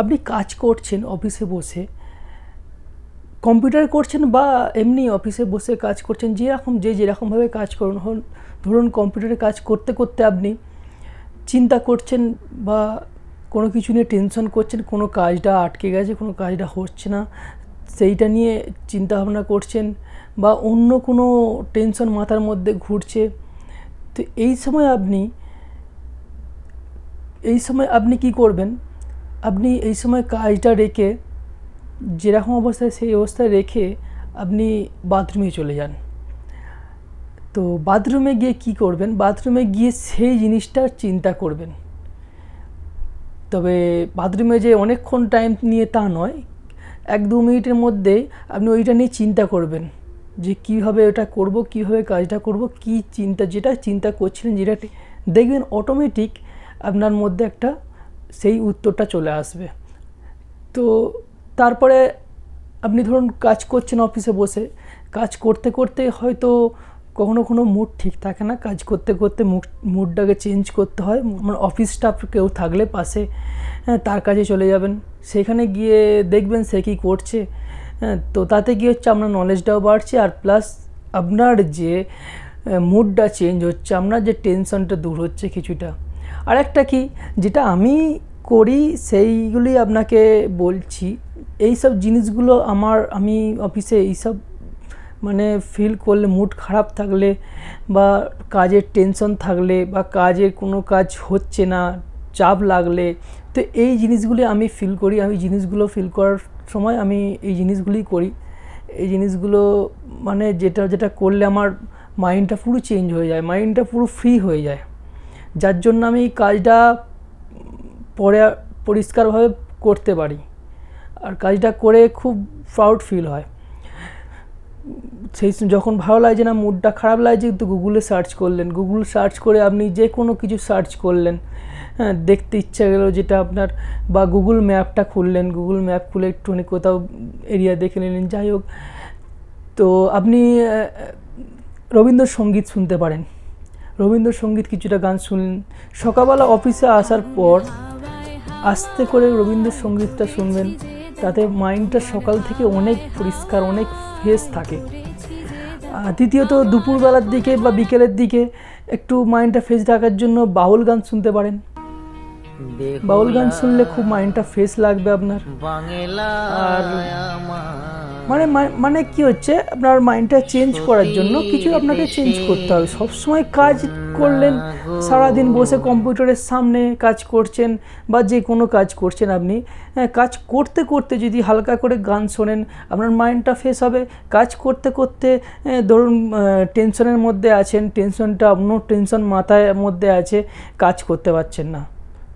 আপনি কাজ করছেন অফিসে বসে কম্পিউটার করছেন বা এমনি অফিসে বসে কাজ করছেন যেরকম যে যেরকমভাবে কাজ করুন হন ধরুন কম্পিউটারে কাজ করতে করতে আপনি চিন্তা করছেন বা কোনো কিছু নিয়ে টেনশন করছেন কোনো কাজটা আটকে গেছে কোনো কাজটা হচ্ছে না সেইটা নিয়ে চিন্তা ভাবনা করছেন বা অন্য কোনো টেনশন মাথার মধ্যে ঘুরছে তো এই সময় আপনি এই সময় আপনি কি করবেন আপনি এই সময় কাজটা রেখে যেরকম অবস্থায় সেই অবস্থায় রেখে আপনি বাথরুমে চলে যান তো বাথরুমে গিয়ে কি করবেন বাথরুমে গিয়ে সেই জিনিসটা চিন্তা করবেন তবে বাথরুমে যে অনেকক্ষণ টাইম নিয়ে তা নয় এক দু মিনিটের মধ্যে আপনি ওইটা নিয়ে চিন্তা করবেন যে কীভাবে ওটা করব কীভাবে কাজটা করব কি চিন্তা যেটা চিন্তা করছিলেন যেটা দেখবেন অটোমেটিক আপনার মধ্যে একটা সেই উত্তরটা চলে আসবে তো তারপরে আপনি ধরুন কাজ করছেন অফিসে বসে কাজ করতে করতে হয়তো কখনো কখনো মুড ঠিক থাকে না কাজ করতে করতে মুডটাকে চেঞ্জ করতে হয় আমার অফিস স্টাফ কেউ থাকলে পাশে হ্যাঁ, তার কাছে চলে যাবেন সেখানে গিয়ে দেখবেন সে কী করছে হ্যাঁ, তো তাতে কী হচ্ছে আপনার নলেজটাও বাড়ছে আর প্লাস আপনার যে মুডটা চেঞ্জ হচ্ছে আপনার যে টেনশনটা দূর হচ্ছে কিছুটা আর একটা কি যেটা আমি করি সেইগুলি আপনাকে বলছি এই সব জিনিসগুলো আমার আমি অফিসে এইসব মানে ফিল করলে মুড খারাপ থাকলে বা কাজের টেনশন থাকলে বা কাজের কোনো কাজ হচ্ছে না চাপ লাগলে তো এই জিনিসগুলি আমি ফিল করি আমি জিনিসগুলো ফিল করার সময় আমি এই জিনিসগুলি করি এই জিনিসগুলো মানে যেটা যেটা করলে আমার মাইন্ডটা পুরো চেঞ্জ হয়ে যায় মাইন্ডটা পুরো ফ্রি হয়ে যায় যার জন্য আমি কাজটা পরে পরিষ্কারভাবে করতে পারি আর কাজটা করে খুব প্রাউড ফিল হয় সেই যখন ভালো লাগছে না মুডটা খারাপ লাগছে কিন্তু গুগলে সার্চ করলেন গুগল সার্চ করে আপনি যে কোনো কিছু সার্চ করলেন হ্যাঁ দেখতে ইচ্ছা গেলো যেটা আপনার বা গুগল ম্যাপটা খুললেন গুগল ম্যাপ খুলে একটুখানি কোথাও এরিয়া দেখে নিলেন যাই হোক তো আপনি রবীন্দ্রসঙ্গীত শুনতে পারেন রবীন্দ্রসঙ্গীত কিছুটা গান শুনলেন সকালবেলা অফিসে আসার পর আস্তে করে রবীন্দ্রসঙ্গীতটা শুনবেন তাতে মাইন্ডটা সকাল থেকে অনেক পরিষ্কার অনেক ফ্রেশ থাকে দ্বিতীয়ত দুপুরবেলার দিকে বা বিকেলের দিকে একটু মাইন্ডটা ফ্রেশ রাখার জন্য বাউল গান শুনতে পারেন বাউল গান শুনলে খুব মাইন্ডটা ফ্রেশ লাগবে আপনার আর মানে মানে কি হচ্ছে আপনার মাইন্ডটা চেঞ্জ করার জন্য কিছু আপনাকে চেঞ্জ করতে হবে সবসময় কাজ করলেন হ্যাঁ সারাদিন বসে কম্পিউটারের সামনে কাজ করছেন বা যে কোনো কাজ করছেন আপনি হ্যাঁ কাজ করতে করতে যদি হালকা করে গান শোনেন আপনার মাইন্ডটা ফ্রেশ হবে কাজ করতে করতে হ্যাঁ, ধরুন টেনশনের মধ্যে আছেন টেনশনটা আপনার টেনশন মাথায় মধ্যে আছে কাজ করতে পারছেন না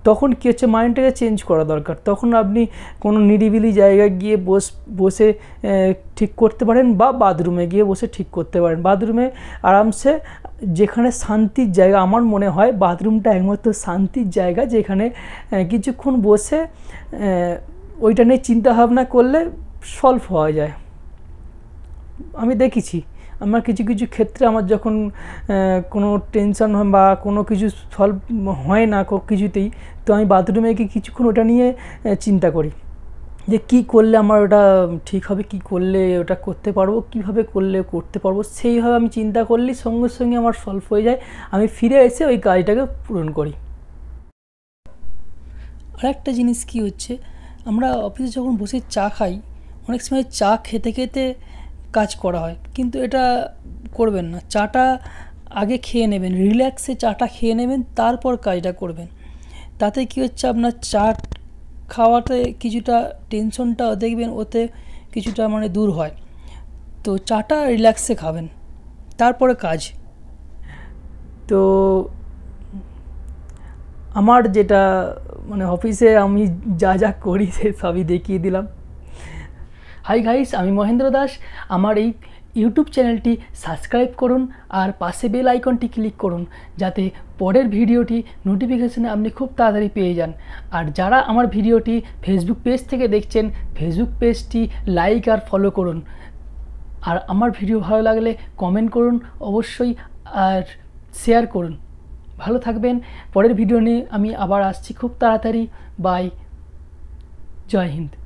তখন কী হচ্ছে মাইন্ডটাকে চেঞ্জ করা দরকার তখন আপনি কোনো নিরিবিলি জায়গায় গিয়ে বস বসে ঠিক করতে পারেন বা বাথরুমে গিয়ে বসে ঠিক করতে পারেন বাথরুমে আরামসে যেখানে শান্তির জায়গা আমার মনে হয় বাথরুমটা একমাত্র শান্তির জায়গা যেখানে কিছুক্ষণ বসে ওইটা নিয়ে চিন্তাভাবনা করলে সলভ হওয়া যায় আমি দেখেছি আমার কিছু কিছু ক্ষেত্রে আমার যখন কোনো টেনশন বা কোনো কিছু সলভ হয় না কিছুতেই তো আমি বাথরুমে গিয়ে কিছুক্ষণ ওটা নিয়ে চিন্তা করি যে কি করলে আমার ওটা ঠিক হবে কি করলে ওটা করতে পারবো কিভাবে করলে করতে পারবো সেইভাবে আমি চিন্তা করলে সঙ্গে সঙ্গে আমার সলভ হয়ে যায় আমি ফিরে এসে ওই কাজটাকে পূরণ করি আর একটা জিনিস কি হচ্ছে আমরা অফিসে যখন বসে চা খাই অনেক সময় চা খেতে খেতে কাজ করা হয় কিন্তু এটা করবেন না চাটা আগে খেয়ে নেবেন রিল্যাক্সে চাটা খেয়ে নেবেন তারপর কাজটা করবেন তাতে কী হচ্ছে আপনার চা খাওয়াতে কিছুটা টেনশনটা দেখবেন ওতে কিছুটা মানে দূর হয় তো চাটা রিল্যাক্সে খাবেন তারপরে কাজ তো আমার যেটা মানে অফিসে আমি যা যা করি সে সবই দেখিয়ে দিলাম হাই গাইস আমি মহেন্দ্র দাস আমার এই ইউটিউব চ্যানেলটি সাবস্ক্রাইব করুন আর পাশে বেল আইকনটি ক্লিক করুন যাতে পরের ভিডিওটি নোটিফিকেশানে আপনি খুব তাড়াতাড়ি পেয়ে যান আর যারা আমার ভিডিওটি ফেসবুক পেজ থেকে দেখছেন ফেসবুক পেজটি লাইক আর ফলো করুন আর আমার ভিডিও ভালো লাগলে কমেন্ট করুন অবশ্যই আর শেয়ার করুন ভালো থাকবেন পরের ভিডিও নিয়ে আমি আবার আসছি খুব তাড়াতাড়ি বাই জয় হিন্দ